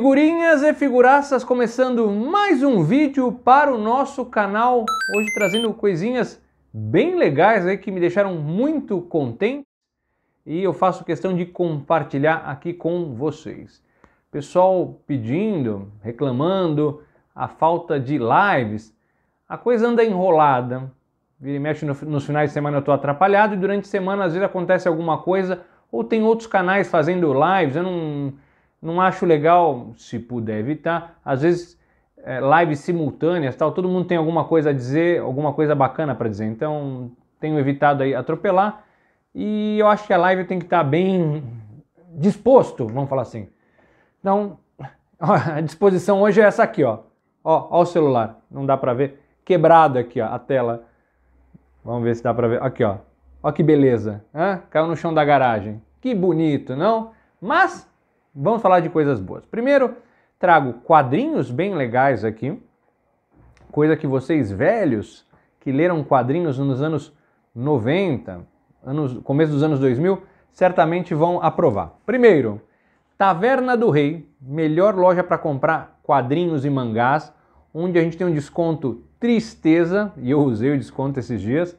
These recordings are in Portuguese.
Figurinhas e figuraças, começando mais um vídeo para o nosso canal, hoje trazendo coisinhas bem legais aí que me deixaram muito contente e eu faço questão de compartilhar aqui com vocês. Pessoal pedindo, reclamando a falta de lives, a coisa anda enrolada, vira e mexe no, nos finais de semana eu estou atrapalhado e durante a semana às vezes acontece alguma coisa ou tem outros canais fazendo lives, eu não não acho legal, se puder evitar. Às vezes, é, lives simultâneas, tal, todo mundo tem alguma coisa a dizer, alguma coisa bacana para dizer. Então, tenho evitado aí atropelar. E eu acho que a live tem que estar tá bem disposto, vamos falar assim. Então, a disposição hoje é essa aqui, ó. Ó, ó o celular, não dá para ver. Quebrado aqui, ó, a tela. Vamos ver se dá para ver. Aqui, ó. Ó que beleza. Hã? Caiu no chão da garagem. Que bonito, não? Mas Vamos falar de coisas boas. Primeiro, trago quadrinhos bem legais aqui, coisa que vocês velhos que leram quadrinhos nos anos 90, anos, começo dos anos 2000, certamente vão aprovar. Primeiro, Taverna do Rei, melhor loja para comprar quadrinhos e mangás, onde a gente tem um desconto tristeza, e eu usei o desconto esses dias.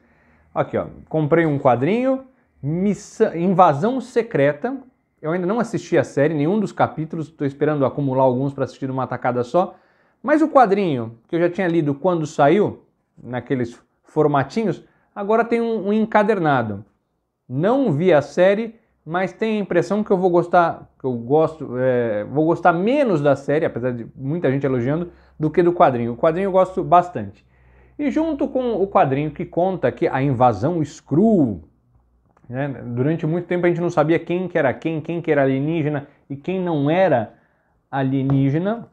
Aqui, ó, comprei um quadrinho, Missa, Invasão Secreta, eu ainda não assisti a série, nenhum dos capítulos, estou esperando acumular alguns para assistir uma tacada só. Mas o quadrinho que eu já tinha lido quando saiu, naqueles formatinhos, agora tem um, um encadernado. Não vi a série, mas tenho a impressão que eu vou gostar, que eu gosto, é, vou gostar menos da série, apesar de muita gente elogiando, do que do quadrinho. O quadrinho eu gosto bastante. E junto com o quadrinho que conta que a invasão Screw né? Durante muito tempo a gente não sabia quem que era quem, quem que era alienígena e quem não era alienígena.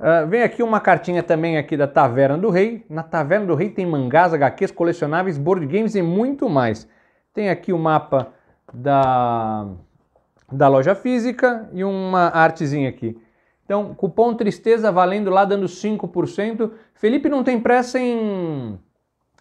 Uh, vem aqui uma cartinha também aqui da Taverna do Rei. Na Taverna do Rei tem mangás, HQs, colecionáveis, board games e muito mais. Tem aqui o mapa da, da loja física e uma artezinha aqui. Então, cupom Tristeza valendo lá, dando 5%. Felipe não tem pressa em,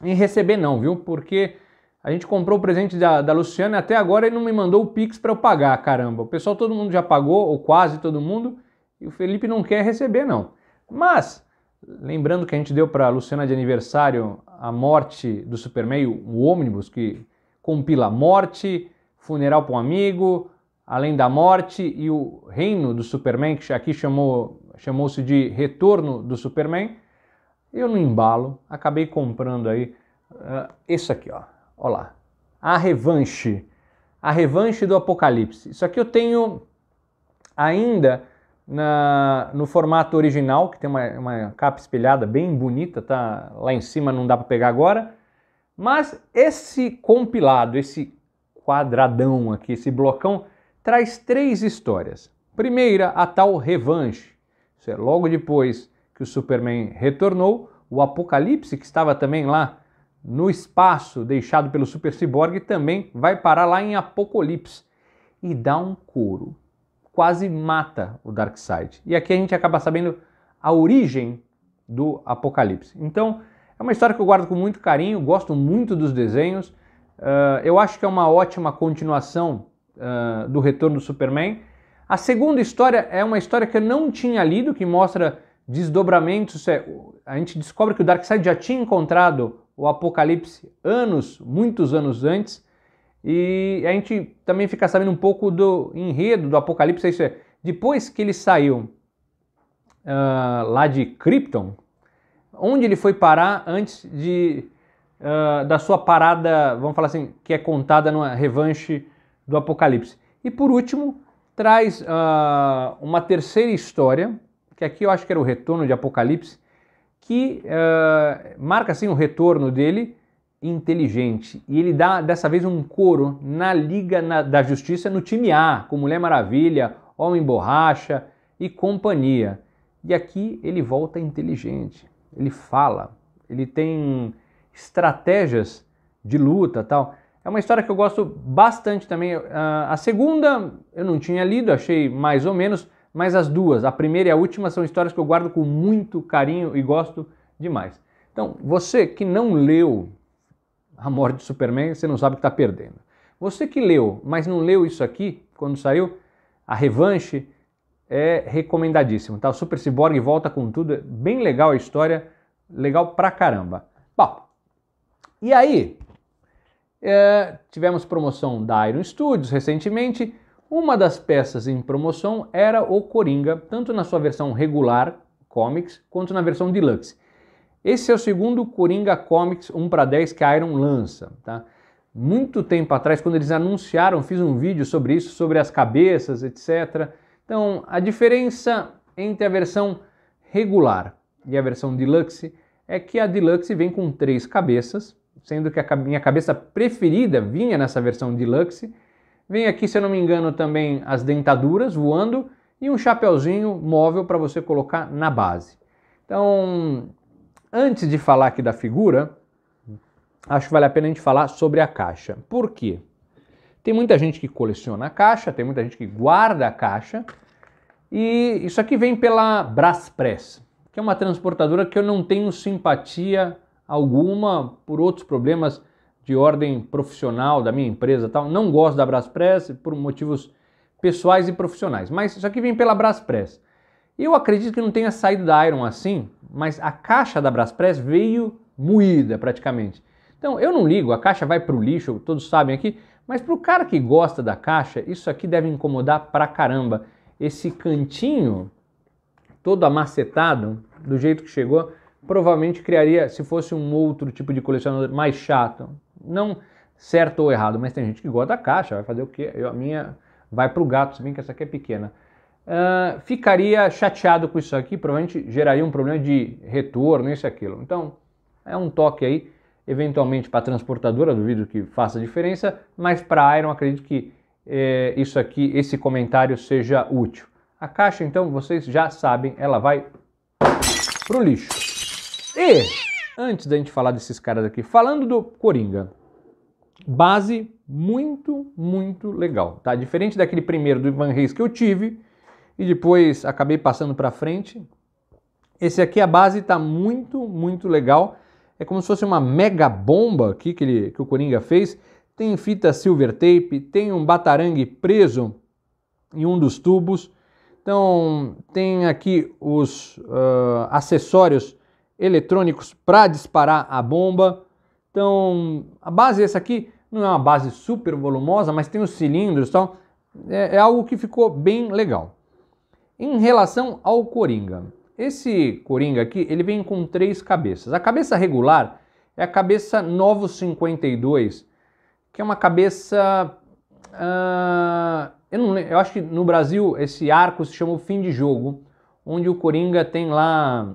em receber não, viu? Porque a gente comprou o presente da, da Luciana e até agora ele não me mandou o Pix para eu pagar, caramba. O pessoal todo mundo já pagou, ou quase todo mundo, e o Felipe não quer receber, não. Mas, lembrando que a gente deu para a Luciana de aniversário a morte do Superman, o ônibus que compila morte, funeral para um amigo, além da morte e o reino do Superman, que aqui chamou, chamou-se de retorno do Superman. Eu no embalo acabei comprando aí uh, esse aqui, ó. Olha lá. A revanche. A revanche do Apocalipse. Isso aqui eu tenho ainda na, no formato original, que tem uma, uma, capa espelhada bem bonita, tá lá em cima, não dá para pegar agora. Mas esse compilado, esse quadradão aqui, esse blocão, traz três histórias. Primeira, a tal revanche. Isso é logo depois que o Superman retornou, o Apocalipse, que estava também lá no espaço deixado pelo Super Cyborg também vai parar lá em Apocalipse e dá um couro. Quase mata o Darkseid. E aqui a gente acaba sabendo a origem do Apocalipse. Então, é uma história que eu guardo com muito carinho, gosto muito dos desenhos. Uh, eu acho que é uma ótima continuação uh, do Retorno do Superman. A segunda história é uma história que eu não tinha lido, que mostra desdobramentos. É, a gente descobre que o Darkseid já tinha encontrado o Apocalipse anos, muitos anos antes, e a gente também fica sabendo um pouco do enredo do Apocalipse, isso é, depois que ele saiu uh, lá de Krypton, onde ele foi parar antes de uh, da sua parada, vamos falar assim, que é contada numa revanche do Apocalipse. E por último, traz uh, uma terceira história, que aqui eu acho que era o retorno de Apocalipse, que uh, marca assim o retorno dele inteligente. E ele dá dessa vez um coro na Liga na, da Justiça no time A, com Mulher Maravilha, Homem Borracha e companhia. E aqui ele volta inteligente, ele fala, ele tem estratégias de luta tal. É uma história que eu gosto bastante também. Uh, a segunda eu não tinha lido, achei mais ou menos mas as duas, a primeira e a última, são histórias que eu guardo com muito carinho e gosto demais. Então, você que não leu A Morte de Superman, você não sabe o que está perdendo. Você que leu, mas não leu isso aqui, quando saiu, a revanche é recomendadíssimo, tá? O Super Cyborg volta com tudo, é bem legal a história, legal pra caramba. Bom, e aí, é, tivemos promoção da Iron Studios recentemente, uma das peças em promoção era o Coringa, tanto na sua versão regular, Comics, quanto na versão Deluxe. Esse é o segundo Coringa Comics 1 para 10 que a Iron lança, tá? Muito tempo atrás, quando eles anunciaram, fiz um vídeo sobre isso, sobre as cabeças, etc. Então, a diferença entre a versão regular e a versão Deluxe é que a Deluxe vem com três cabeças, sendo que a minha cabeça preferida vinha nessa versão Deluxe, Vem aqui, se eu não me engano, também as dentaduras voando e um chapéuzinho móvel para você colocar na base. Então, antes de falar aqui da figura, acho que vale a pena a gente falar sobre a caixa. Por quê? Tem muita gente que coleciona a caixa, tem muita gente que guarda a caixa. E isso aqui vem pela Braspress, que é uma transportadora que eu não tenho simpatia alguma por outros problemas de ordem profissional da minha empresa tal. Não gosto da Braspress por motivos pessoais e profissionais, mas isso aqui vem pela Braspress. Eu acredito que não tenha saído da Iron assim, mas a caixa da Braspress veio moída praticamente. Então eu não ligo, a caixa vai para o lixo, todos sabem aqui, mas para o cara que gosta da caixa, isso aqui deve incomodar pra caramba. Esse cantinho todo amacetado, do jeito que chegou, provavelmente criaria, se fosse um outro tipo de colecionador mais chato, não certo ou errado, mas tem gente que gosta da caixa, vai fazer o quê? Eu, a minha vai para o gato, se bem que essa aqui é pequena. Uh, ficaria chateado com isso aqui, provavelmente geraria um problema de retorno, isso e aquilo. Então, é um toque aí, eventualmente para a transportadora, duvido que faça diferença, mas para a Iron acredito que eh, isso aqui, esse comentário seja útil. A caixa, então, vocês já sabem, ela vai pro lixo. E antes da gente falar desses caras aqui, falando do Coringa, base muito, muito legal, tá? Diferente daquele primeiro do Ivan Reis que eu tive e depois acabei passando para frente, esse aqui a base tá muito, muito legal. É como se fosse uma mega bomba aqui que, ele, que o Coringa fez. Tem fita silver tape, tem um batarangue preso em um dos tubos. Então tem aqui os uh, acessórios eletrônicos para disparar a bomba. Então, a base é essa aqui não é uma base super volumosa, mas tem os cilindros e tal. É, é, algo que ficou bem legal. Em relação ao Coringa, esse Coringa aqui, ele vem com três cabeças. A cabeça regular é a cabeça Novo 52, que é uma cabeça... Uh, eu, não, eu acho que no Brasil esse arco se chamou fim de jogo, onde o Coringa tem lá.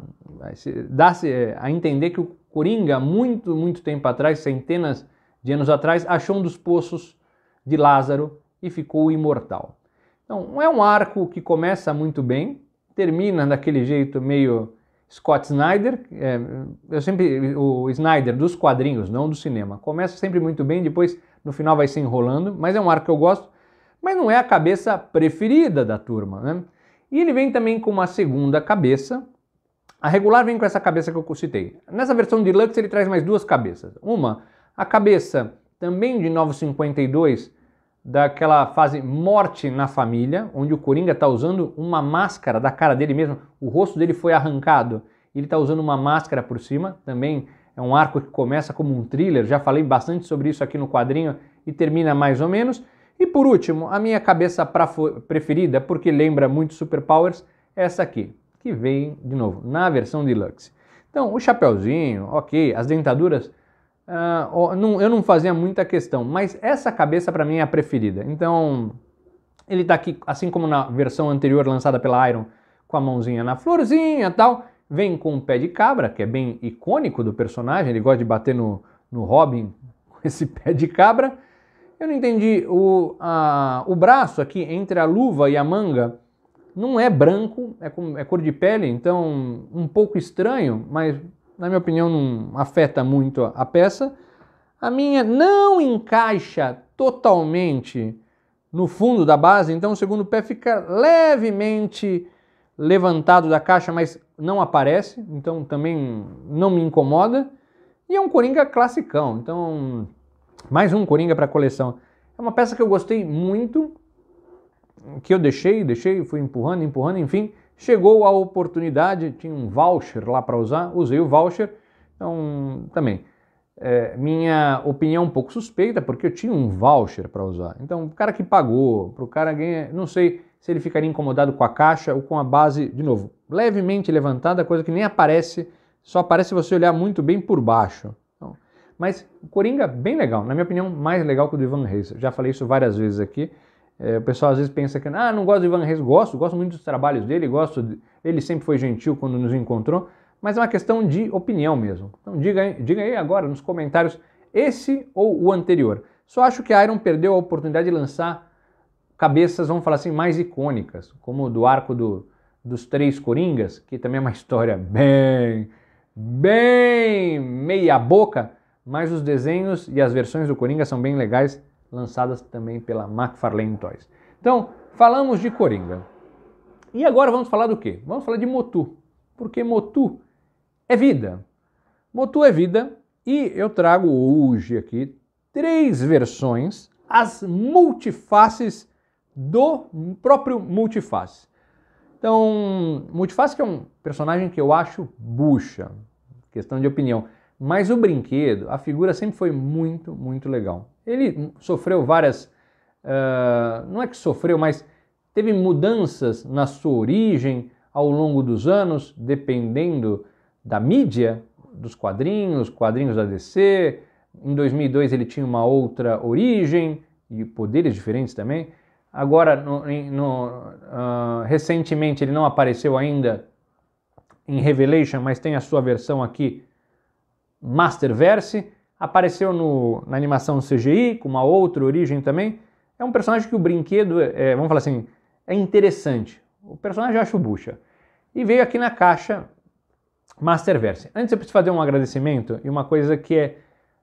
Dá-se eh, a entender que o Coringa, muito, muito tempo atrás, centenas de anos atrás, achou um dos poços de Lázaro e ficou imortal. Então, é um arco que começa muito bem, termina daquele jeito meio Scott Snyder. É, eu sempre o Snyder dos quadrinhos, não do cinema. Começa sempre muito bem, depois no final vai se enrolando, mas é um arco que eu gosto, mas não é a cabeça preferida da turma, né? E ele vem também com uma segunda cabeça. A regular vem com essa cabeça que eu citei. Nessa versão deluxe ele traz mais duas cabeças. Uma, a cabeça também de 952 daquela fase morte na família, onde o Coringa está usando uma máscara da cara dele mesmo, o rosto dele foi arrancado, ele está usando uma máscara por cima, também é um arco que começa como um thriller, já falei bastante sobre isso aqui no quadrinho e termina mais ou menos. E por último, a minha cabeça preferida, porque lembra muito Superpowers, é essa aqui, que vem, de novo, na versão deluxe. Então, o chapéuzinho, ok, as dentaduras, uh, não, eu não fazia muita questão, mas essa cabeça para mim é a preferida. Então, ele tá aqui, assim como na versão anterior lançada pela Iron, com a mãozinha na florzinha e tal, vem com o pé de cabra, que é bem icônico do personagem, ele gosta de bater no, no Robin com esse pé de cabra, eu não entendi. O, a, o braço aqui, entre a luva e a manga, não é branco, é, com, é cor de pele, então um pouco estranho, mas na minha opinião não afeta muito a, a peça. A minha não encaixa totalmente no fundo da base, então o segundo pé fica levemente levantado da caixa, mas não aparece, então também não me incomoda. E é um Coringa classicão, então mais um Coringa para coleção. É uma peça que eu gostei muito, que eu deixei, deixei, fui empurrando, empurrando, enfim. Chegou a oportunidade, tinha um voucher lá para usar, usei o voucher. Então, também, é, minha opinião um pouco suspeita, porque eu tinha um voucher para usar. Então, o cara que pagou, para o cara ganhar, não sei se ele ficaria incomodado com a caixa ou com a base, de novo, levemente levantada, coisa que nem aparece, só aparece você olhar muito bem por baixo. Mas o Coringa, é bem legal, na minha opinião, mais legal que o do Ivan Reis. Eu já falei isso várias vezes aqui. É, o pessoal às vezes pensa que, ah, não gosto do Ivan Reis, gosto, gosto muito dos trabalhos dele, gosto, de... ele sempre foi gentil quando nos encontrou, mas é uma questão de opinião mesmo. Então diga, diga aí agora nos comentários esse ou o anterior. Só acho que a Iron perdeu a oportunidade de lançar cabeças, vamos falar assim, mais icônicas, como do arco do, dos três Coringas, que também é uma história bem, bem meia boca, mas os desenhos e as versões do Coringa são bem legais, lançadas também pela McFarlane Toys. Então, falamos de Coringa. E agora vamos falar do quê? Vamos falar de Motu, porque Motu é vida. Motu é vida e eu trago hoje aqui três versões, as multifaces do próprio Multiface. Então, Multiface que é um personagem que eu acho bucha, questão de opinião. Mas o brinquedo, a figura sempre foi muito, muito legal. Ele sofreu várias. Uh, não é que sofreu, mas teve mudanças na sua origem ao longo dos anos, dependendo da mídia, dos quadrinhos, quadrinhos da DC. Em 2002 ele tinha uma outra origem e poderes diferentes também. Agora, no, no, uh, recentemente ele não apareceu ainda em Revelation, mas tem a sua versão aqui Masterverse, apareceu no, na animação CGI, com uma outra origem também. É um personagem que o brinquedo, é, é vamos falar assim, é interessante. O personagem acha o bucha. E veio aqui na caixa Masterverse. Antes eu preciso fazer um agradecimento e uma coisa que é,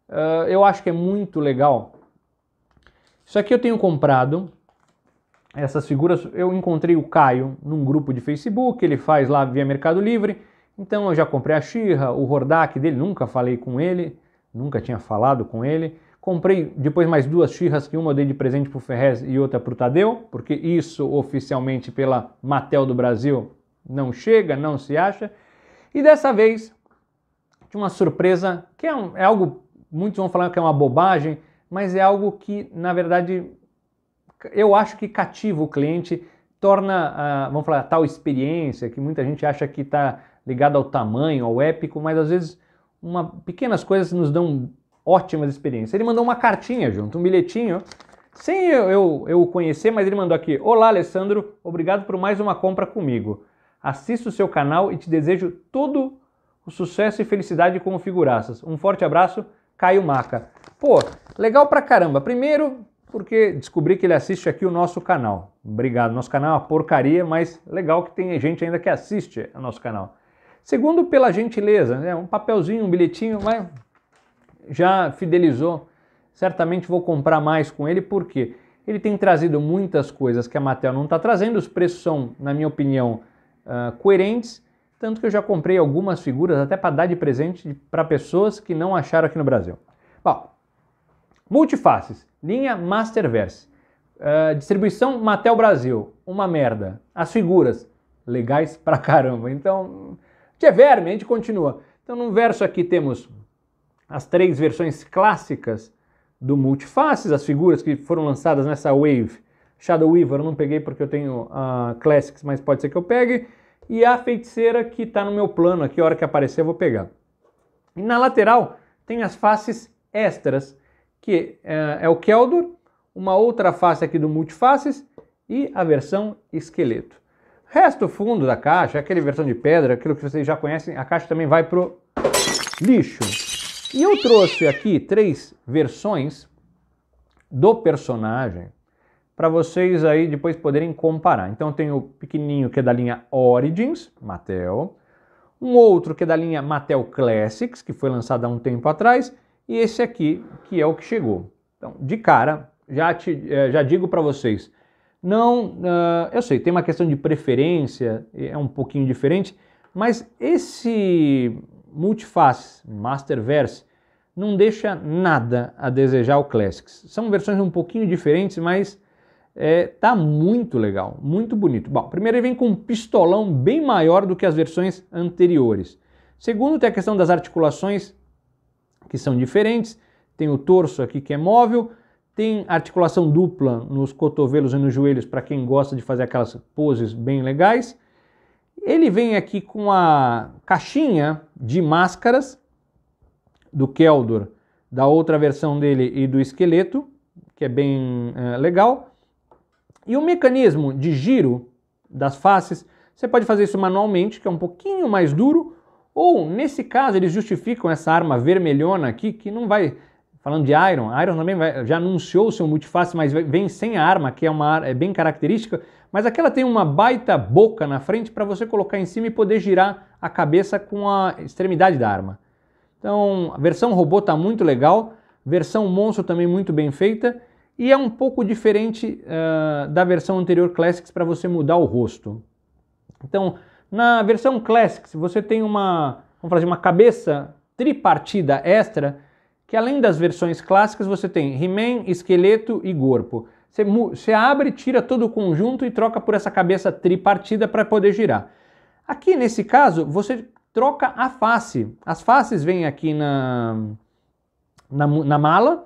uh, eu acho que é muito legal. Isso aqui eu tenho comprado, essas figuras, eu encontrei o Caio num grupo de Facebook, ele faz lá via Mercado Livre, então eu já comprei a Xirra, o Hordak dele, nunca falei com ele, nunca tinha falado com ele. Comprei depois mais duas Xirras, que uma eu dei de presente para o Ferrez e outra para o Tadeu, porque isso oficialmente pela Matel do Brasil não chega, não se acha. E dessa vez, tinha uma surpresa, que é, um, é algo, muitos vão falar que é uma bobagem, mas é algo que, na verdade, eu acho que cativa o cliente, torna, a, vamos falar, a tal experiência que muita gente acha que está ligado ao tamanho, ao épico, mas às vezes uma, pequenas coisas nos dão ótimas experiências. Ele mandou uma cartinha junto, um bilhetinho, sem eu, eu, eu o conhecer, mas ele mandou aqui: Olá, Alessandro, obrigado por mais uma compra comigo. Assisto o seu canal e te desejo todo o sucesso e felicidade com o Figuraças. Um forte abraço, Caio Maca. Pô, legal pra caramba. Primeiro, porque descobri que ele assiste aqui o nosso canal. Obrigado. Nosso canal é uma porcaria, mas legal que tem gente ainda que assiste o nosso canal. Segundo, pela gentileza, né? um papelzinho, um bilhetinho, mas já fidelizou. Certamente vou comprar mais com ele, porque ele tem trazido muitas coisas que a Mattel não está trazendo, os preços são, na minha opinião, uh, coerentes, tanto que eu já comprei algumas figuras até para dar de presente para pessoas que não acharam aqui no Brasil. Bom, multifaces, linha Masterverse, uh, distribuição Mattel Brasil, uma merda. As figuras, legais pra caramba, então que é verme, a gente continua. Então, no verso aqui temos as três versões clássicas do Multifaces, as figuras que foram lançadas nessa Wave. Shadow Weaver eu não peguei porque eu tenho a uh, Classics, mas pode ser que eu pegue. E a feiticeira que está no meu plano aqui, a hora que aparecer eu vou pegar. E na lateral tem as faces extras, que uh, é o Keldor, uma outra face aqui do Multifaces e a versão esqueleto. O resto fundo da caixa, aquele versão de pedra, aquilo que vocês já conhecem, a caixa também vai pro lixo. E eu trouxe aqui três versões do personagem para vocês aí depois poderem comparar. Então tem o pequenininho que é da linha Origins, Mattel, um outro que é da linha Mattel Classics, que foi lançado há um tempo atrás, e esse aqui que é o que chegou. Então, de cara, já, te, eh, já digo para vocês, não, uh, eu sei, tem uma questão de preferência, é um pouquinho diferente, mas esse multiface, Masterverse, não deixa nada a desejar o Classics. São versões um pouquinho diferentes, mas é, tá muito legal, muito bonito. Bom, primeiro ele vem com um pistolão bem maior do que as versões anteriores. Segundo, tem a questão das articulações que são diferentes. Tem o torso aqui que é móvel, tem articulação dupla nos cotovelos e nos joelhos para quem gosta de fazer aquelas poses bem legais. Ele vem aqui com a caixinha de máscaras do Keldor, da outra versão dele e do esqueleto, que é bem é, legal. E o mecanismo de giro das faces, você pode fazer isso manualmente, que é um pouquinho mais duro, ou nesse caso eles justificam essa arma vermelhona aqui, que não vai Falando de Iron, Iron também vai, já anunciou o seu multiface, mas vem sem arma, que é uma é bem característica, mas aquela tem uma baita boca na frente para você colocar em cima e poder girar a cabeça com a extremidade da arma. Então, a versão robô está muito legal, versão monstro também muito bem feita e é um pouco diferente uh, da versão anterior Classics para você mudar o rosto. Então, na versão Classics você tem uma, vamos fazer assim, uma cabeça tripartida extra que além das versões clássicas você tem He-Man, esqueleto e corpo. Você, você abre, tira todo o conjunto e troca por essa cabeça tripartida para poder girar. Aqui nesse caso, você troca a face. As faces vêm aqui na, na, na mala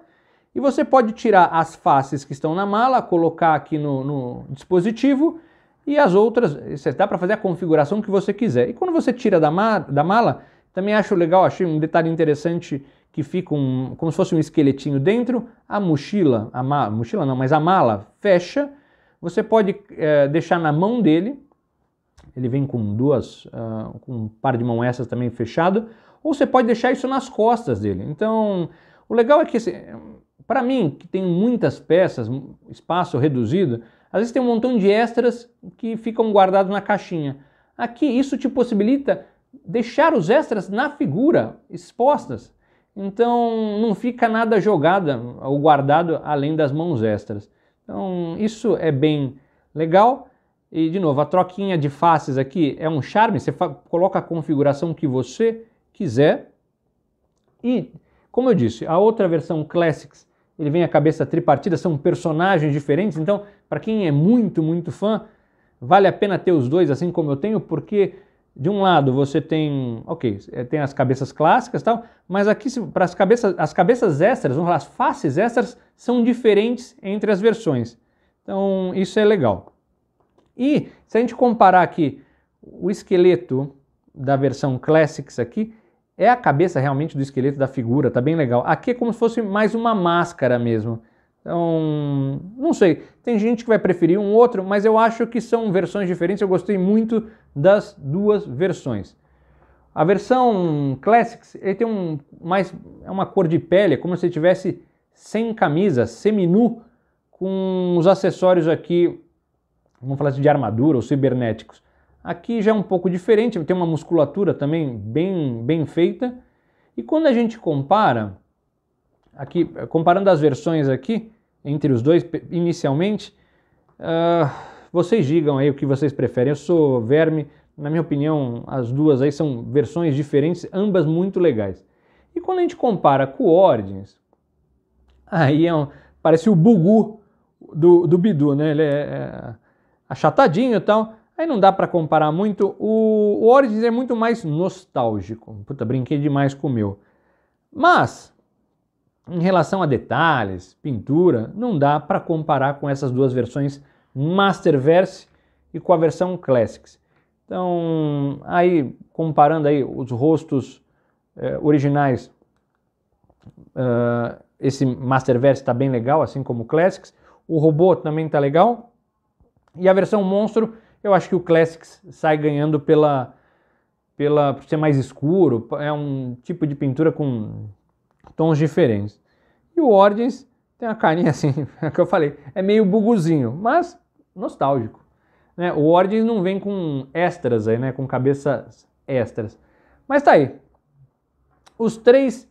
e você pode tirar as faces que estão na mala, colocar aqui no, no dispositivo e as outras, você dá para fazer a configuração que você quiser. E quando você tira da, ma da mala, também acho legal, achei um detalhe interessante que fica um, como se fosse um esqueletinho dentro, a mochila, a ma, mochila não, mas a mala fecha, você pode é, deixar na mão dele, ele vem com duas, uh, com um par de mão essas também fechado, ou você pode deixar isso nas costas dele. Então, o legal é que, para mim, que tem muitas peças, espaço reduzido, às vezes tem um montão de extras que ficam guardados na caixinha. Aqui, isso te possibilita deixar os extras na figura, expostas. Então não fica nada jogado ou guardado além das mãos extras. Então isso é bem legal. E de novo, a troquinha de faces aqui é um charme, você coloca a configuração que você quiser. E como eu disse, a outra versão Classics, ele vem a cabeça tripartida, são personagens diferentes, então para quem é muito, muito fã, vale a pena ter os dois assim como eu tenho, porque de um lado você tem, ok, é, tem as cabeças clássicas e tal, mas aqui para as cabeças, as cabeças extras, vamos falar, as faces extras são diferentes entre as versões. Então isso é legal. E se a gente comparar aqui o esqueleto da versão Classics aqui, é a cabeça realmente do esqueleto da figura, tá bem legal. Aqui é como se fosse mais uma máscara mesmo. Então, não sei. Tem gente que vai preferir um outro, mas eu acho que são versões diferentes. Eu gostei muito das duas versões. A versão Classics, ele tem um mais é uma cor de pele, é como se tivesse sem camisa, seminu, com os acessórios aqui, vamos falar assim, de armadura ou cibernéticos. Aqui já é um pouco diferente, tem uma musculatura também bem bem feita. E quando a gente compara aqui, comparando as versões aqui, entre os dois inicialmente. Uh, vocês digam aí o que vocês preferem. Eu sou verme, na minha opinião, as duas aí são versões diferentes, ambas muito legais. E quando a gente compara com o Origins, aí é um, parece o Bugu do, do Bidu, né? Ele é, é achatadinho e tal. Aí não dá para comparar muito. O, o Origins é muito mais nostálgico. Puta, brinquei demais com o meu. Mas em relação a detalhes, pintura, não dá para comparar com essas duas versões Masterverse e com a versão Classics. Então, aí comparando aí os rostos eh, originais, uh, esse Masterverse está bem legal, assim como o Classics. O robô também está legal. E a versão Monstro, eu acho que o Classics sai ganhando pela, pela por ser mais escuro. É um tipo de pintura com tons diferentes. E o ordens tem a carinha assim, é que eu falei, é meio buguzinho, mas nostálgico. Né? O ordens não vem com extras aí, né? Com cabeças extras. Mas tá aí. Os três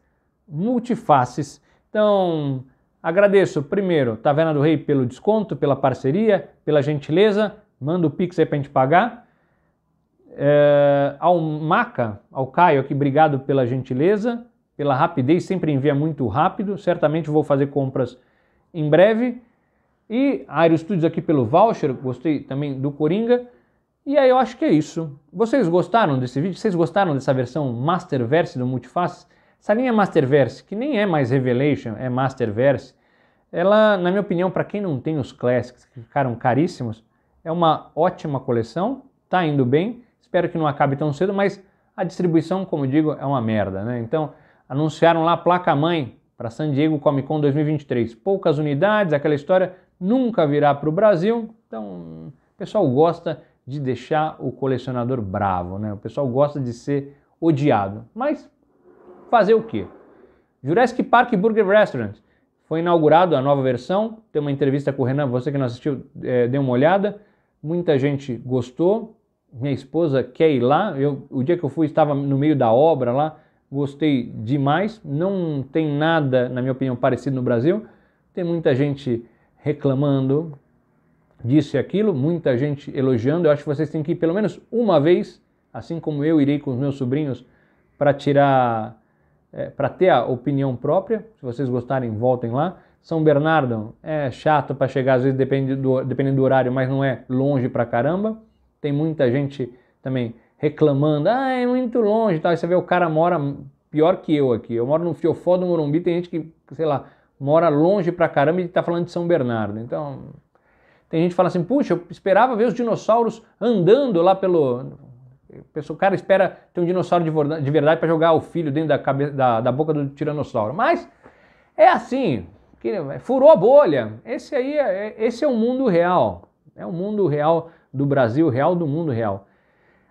multifaces. Então, agradeço primeiro Taverna do Rei pelo desconto, pela parceria, pela gentileza. Manda o Pix aí pra gente pagar. É, ao Maca, ao Caio aqui, obrigado pela gentileza pela rapidez, sempre envia muito rápido. Certamente vou fazer compras em breve. E aero studios aqui pelo voucher, gostei também do Coringa. E aí eu acho que é isso. Vocês gostaram desse vídeo? Vocês gostaram dessa versão Masterverse do Multiface? Essa linha Masterverse, que nem é mais Revelation, é Masterverse, ela, na minha opinião, para quem não tem os Classics, que ficaram caríssimos, é uma ótima coleção, tá indo bem, espero que não acabe tão cedo, mas a distribuição, como digo, é uma merda, né? Então, anunciaram lá a placa-mãe para San Diego Comic Con 2023. Poucas unidades, aquela história nunca virá para o Brasil, então o pessoal gosta de deixar o colecionador bravo, né? O pessoal gosta de ser odiado. Mas fazer o quê? Jurassic Park Burger Restaurant. Foi inaugurado a nova versão. Tem uma entrevista com o Renan, você que não assistiu, é, dê uma olhada. Muita gente gostou. Minha esposa quer ir lá. Eu, o dia que eu fui, estava no meio da obra lá gostei demais. Não tem nada, na minha opinião, parecido no Brasil. Tem muita gente reclamando disso e aquilo, muita gente elogiando. Eu acho que vocês têm que ir pelo menos uma vez, assim como eu irei com os meus sobrinhos, para tirar, é, para ter a opinião própria. Se vocês gostarem, voltem lá. São Bernardo é chato para chegar, às vezes depende do, dependendo do horário, mas não é longe para caramba. Tem muita gente também reclamando, ah, é muito longe, tal. você vê o cara mora pior que eu aqui. Eu moro no Fiofó do Morumbi, tem gente que, sei lá, mora longe pra caramba e tá falando de São Bernardo. Então, tem gente que fala assim, puxa, eu esperava ver os dinossauros andando lá pelo... O cara espera ter um dinossauro de verdade para jogar o filho dentro da, cabeça, da, da boca do tiranossauro. Mas é assim, furou a bolha. Esse aí, é, esse é o mundo real. É o mundo real do Brasil, real do mundo real.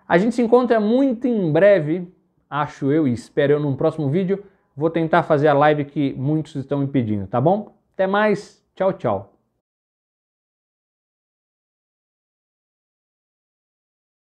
A gente se encontra muito em breve, acho eu e espero eu, num próximo vídeo. Vou tentar fazer a live que muitos estão me pedindo, tá bom? Até mais, tchau, tchau.